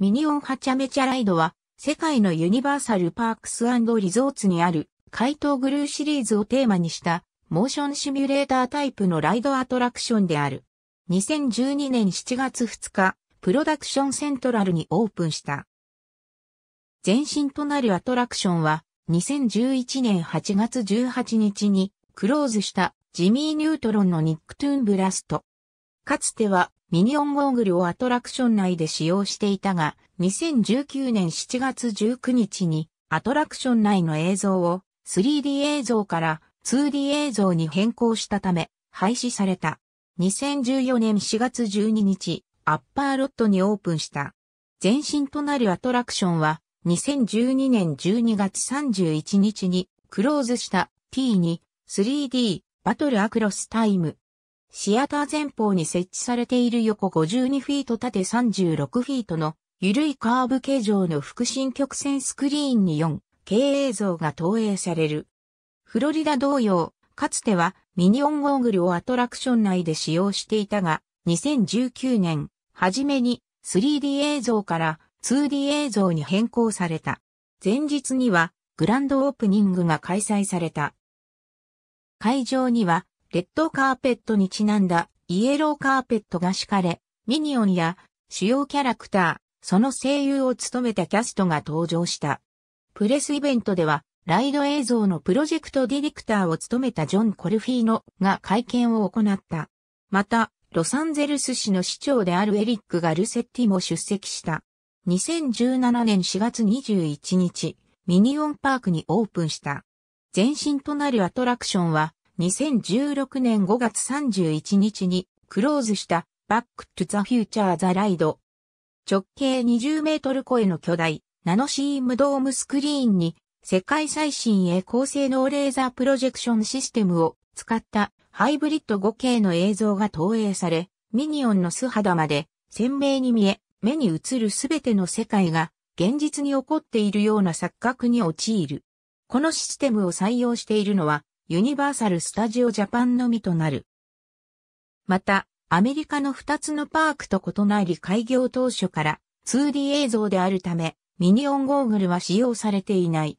ミニオンハチャメチャライドは、世界のユニバーサルパークスリゾーツにある、怪盗グルーシリーズをテーマにした、モーションシミュレータータイプのライドアトラクションである。2012年7月2日、プロダクションセントラルにオープンした。前身となるアトラクションは、2011年8月18日に、クローズしたジミー・ニュートロンのニックトゥーンブラスト。かつてはミニオンゴーグルをアトラクション内で使用していたが、2019年7月19日にアトラクション内の映像を 3D 映像から 2D 映像に変更したため廃止された。2014年4月12日、アッパーロットにオープンした。前身となるアトラクションは2012年12月31日にクローズした T に 3D バトルアクロスタイムシアター前方に設置されている横52フィート縦36フィートの緩いカーブ形状の副心曲線スクリーンに 4K 映像が投影される。フロリダ同様、かつてはミニオンゴーグルをアトラクション内で使用していたが、2019年、初めに 3D 映像から 2D 映像に変更された。前日にはグランドオープニングが開催された。会場にはレッドカーペットにちなんだイエローカーペットが敷かれ、ミニオンや主要キャラクター、その声優を務めたキャストが登場した。プレスイベントでは、ライド映像のプロジェクトディレクターを務めたジョン・コルフィーノが会見を行った。また、ロサンゼルス市の市長であるエリック・ガルセッティも出席した。2017年4月21日、ミニオンパークにオープンした。前身となるアトラクションは、2016年5月31日にクローズしたバックトゥザフューチャーザライド。直径20メートル超えの巨大ナノシームドームスクリーンに世界最新鋭高性能レーザープロジェクションシステムを使ったハイブリッド 5K の映像が投影され、ミニオンの素肌まで鮮明に見え、目に映るすべての世界が現実に起こっているような錯覚に陥る。このシステムを採用しているのはユニバーサル・スタジオ・ジャパンのみとなる。また、アメリカの2つのパークと異なり開業当初から 2D 映像であるため、ミニオンゴーグルは使用されていない。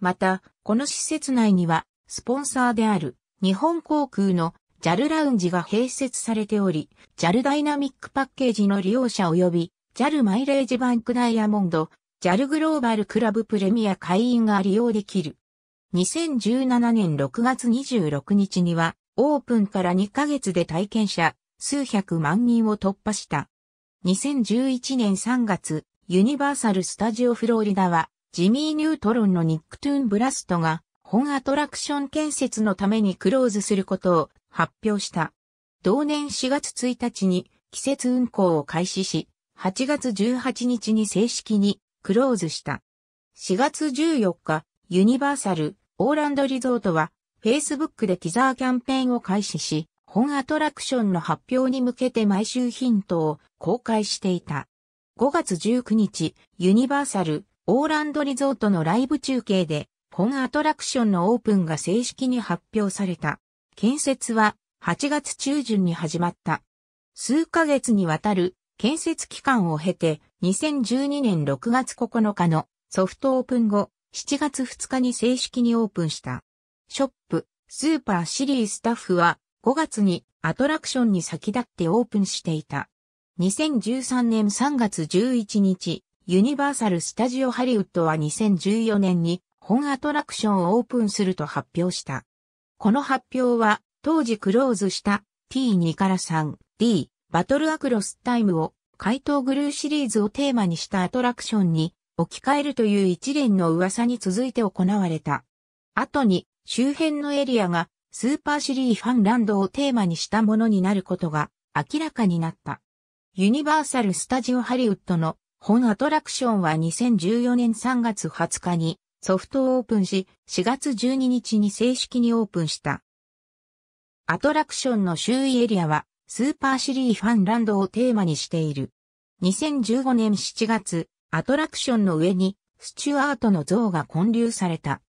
また、この施設内には、スポンサーである日本航空の JAL ラウンジが併設されており、JAL ダイナミックパッケージの利用者及び JAL マイレージバンクダイヤモンド、JAL グローバルクラブプレミア会員が利用できる。2017年6月26日には、オープンから2ヶ月で体験者、数百万人を突破した。2011年3月、ユニバーサル・スタジオ・フローリダは、ジミー・ニュートロンのニックトゥーン・ブラストが、本アトラクション建設のためにクローズすることを発表した。同年4月1日に季節運行を開始し、8月18日に正式にクローズした。4月14日、ユニバーサル、オーランドリゾートは、Facebook でティザーキャンペーンを開始し、本アトラクションの発表に向けて毎週ヒントを公開していた。5月19日、ユニバーサル、オーランドリゾートのライブ中継で、本アトラクションのオープンが正式に発表された。建設は8月中旬に始まった。数ヶ月にわたる建設期間を経て、2012年6月9日のソフトオープン後、7月2日に正式にオープンした。ショップ、スーパーシリースタッフは5月にアトラクションに先立ってオープンしていた。2013年3月11日、ユニバーサル・スタジオ・ハリウッドは2014年に本アトラクションをオープンすると発表した。この発表は当時クローズした T2 から 3D バトルアクロスタイムを怪盗グルーシリーズをテーマにしたアトラクションに置き換えるという一連の噂に続いて行われた。後に周辺のエリアがスーパーシリーファンランドをテーマにしたものになることが明らかになった。ユニバーサル・スタジオ・ハリウッドの本アトラクションは2014年3月20日にソフトオープンし、4月12日に正式にオープンした。アトラクションの周囲エリアはスーパーシリーファンランドをテーマにしている。2015年7月、アトラクションの上に、スチュアートの像が建立された。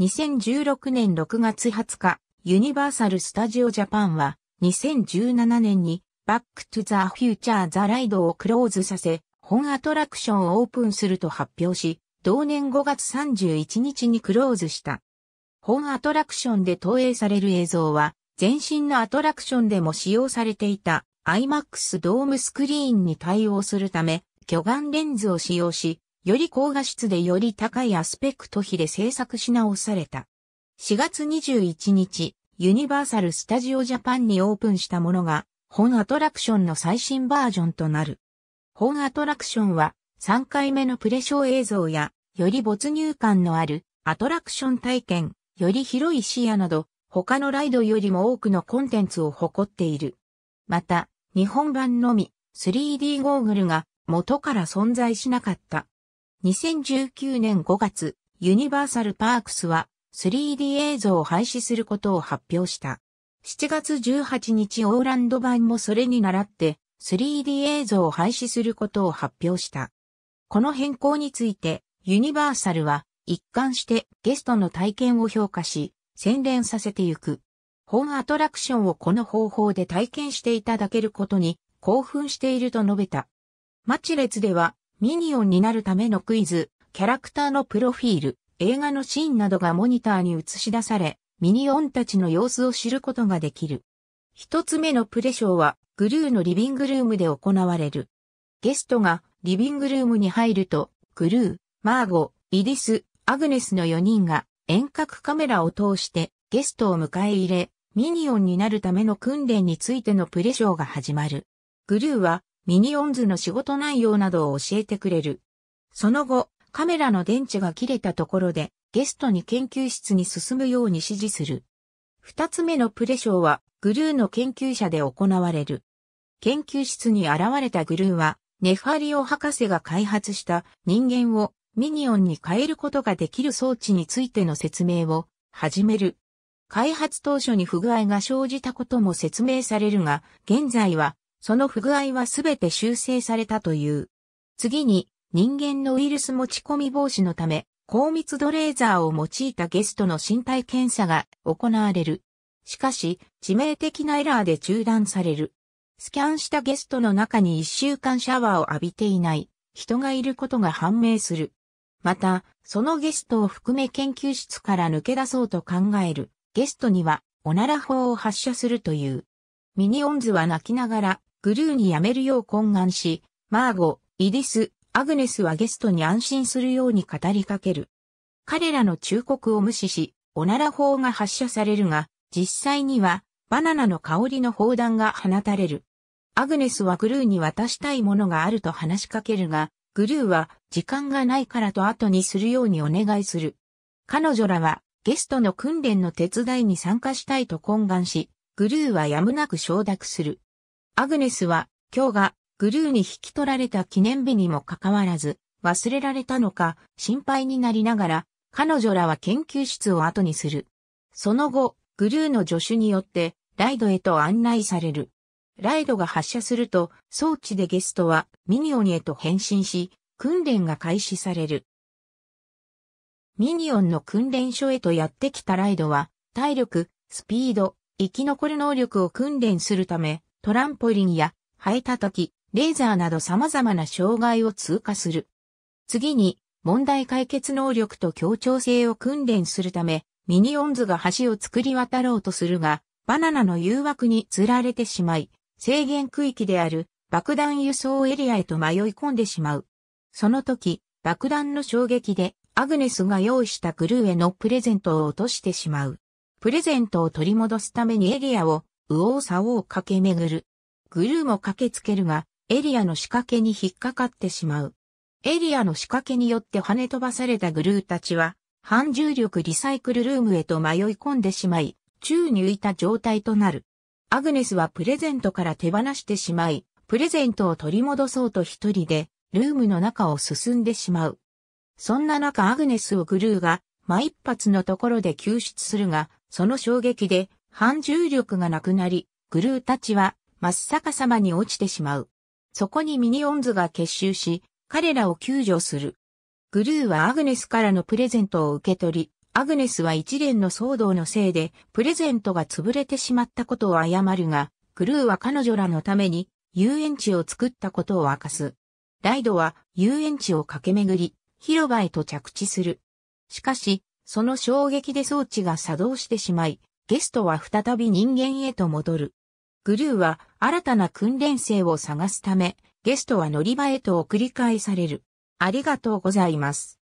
2016年6月20日、ユニバーサル・スタジオ・ジャパンは、2017年に、バック・トゥ・ザ・フューチャー・ザ・ライドをクローズさせ、本アトラクションをオープンすると発表し、同年5月31日にクローズした。本アトラクションで投影される映像は、前身のアトラクションでも使用されていた IMAX ドームスクリーンに対応するため、巨眼レンズを使用し、より高画質でより高いアスペクト比で制作し直された。4月21日、ユニバーサル・スタジオ・ジャパンにオープンしたものが、本アトラクションの最新バージョンとなる。本アトラクションは、3回目のプレショー映像や、より没入感のあるアトラクション体験、より広い視野など、他のライドよりも多くのコンテンツを誇っている。また、日本版のみ 3D ゴーグルが元から存在しなかった。2019年5月、ユニバーサルパークスは 3D 映像を廃止することを発表した。7月18日オーランド版もそれに倣って 3D 映像を廃止することを発表した。この変更についてユニバーサルは一貫してゲストの体験を評価し、洗練させていく。本アトラクションをこの方法で体験していただけることに興奮していると述べた。マチ列では、ミニオンになるためのクイズ、キャラクターのプロフィール、映画のシーンなどがモニターに映し出され、ミニオンたちの様子を知ることができる。一つ目のプレショーは、グルーのリビングルームで行われる。ゲストがリビングルームに入ると、グルー、マーゴ、イディス、アグネスの4人が遠隔カメラを通してゲストを迎え入れ、ミニオンになるための訓練についてのプレショーが始まる。グルーはミニオンズの仕事内容などを教えてくれる。その後、カメラの電池が切れたところで、ゲストに研究室に進むように指示する。二つ目のプレショーは、グルーの研究者で行われる。研究室に現れたグルーは、ネファリオ博士が開発した人間をミニオンに変えることができる装置についての説明を始める。開発当初に不具合が生じたことも説明されるが、現在はその不具合はすべて修正されたという。次に、人間のウイルス持ち込み防止のため、高密度レーザーを用いたゲストの身体検査が行われる。しかし、致命的なエラーで中断される。スキャンしたゲストの中に1週間シャワーを浴びていない人がいることが判明する。また、そのゲストを含め研究室から抜け出そうと考えるゲストにはおなら法を発射するという。ミニオンズは泣きながらグルーに辞めるよう懇願し、マーゴ、イディス、アグネスはゲストに安心するように語りかける。彼らの忠告を無視し、おなら砲が発射されるが、実際には、バナナの香りの砲弾が放たれる。アグネスはグルーに渡したいものがあると話しかけるが、グルーは時間がないからと後にするようにお願いする。彼女らはゲストの訓練の手伝いに参加したいと懇願し、グルーはやむなく承諾する。アグネスは、今日が、グルーに引き取られた記念日にもかかわらず、忘れられたのか、心配になりながら、彼女らは研究室を後にする。その後、グルーの助手によって、ライドへと案内される。ライドが発射すると、装置でゲストはミニオンへと変身し、訓練が開始される。ミニオンの訓練所へとやってきたライドは、体力、スピード、生き残る能力を訓練するため、トランポリンや、生えた時、レーザーなど様々な障害を通過する。次に、問題解決能力と協調性を訓練するため、ミニオンズが橋を作り渡ろうとするが、バナナの誘惑に釣られてしまい、制限区域である爆弾輸送エリアへと迷い込んでしまう。その時、爆弾の衝撃でアグネスが用意したグルーへのプレゼントを落としてしまう。プレゼントを取り戻すためにエリアを右往左往駆け巡る。グルーも駆けつけるが、エリアの仕掛けに引っかかってしまう。エリアの仕掛けによって跳ね飛ばされたグルーたちは、反重力リサイクルルームへと迷い込んでしまい、宙に浮いた状態となる。アグネスはプレゼントから手放してしまい、プレゼントを取り戻そうと一人で、ルームの中を進んでしまう。そんな中アグネスをグルーが、ま、一発のところで救出するが、その衝撃で反重力がなくなり、グルーたちは真っ逆さまに落ちてしまう。そこにミニオンズが結集し、彼らを救助する。グルーはアグネスからのプレゼントを受け取り、アグネスは一連の騒動のせいで、プレゼントが潰れてしまったことを謝るが、グルーは彼女らのために遊園地を作ったことを明かす。ライドは遊園地を駆け巡り、広場へと着地する。しかし、その衝撃で装置が作動してしまい、ゲストは再び人間へと戻る。グルーは新たな訓練生を探すため、ゲストは乗り場へと送り返される。ありがとうございます。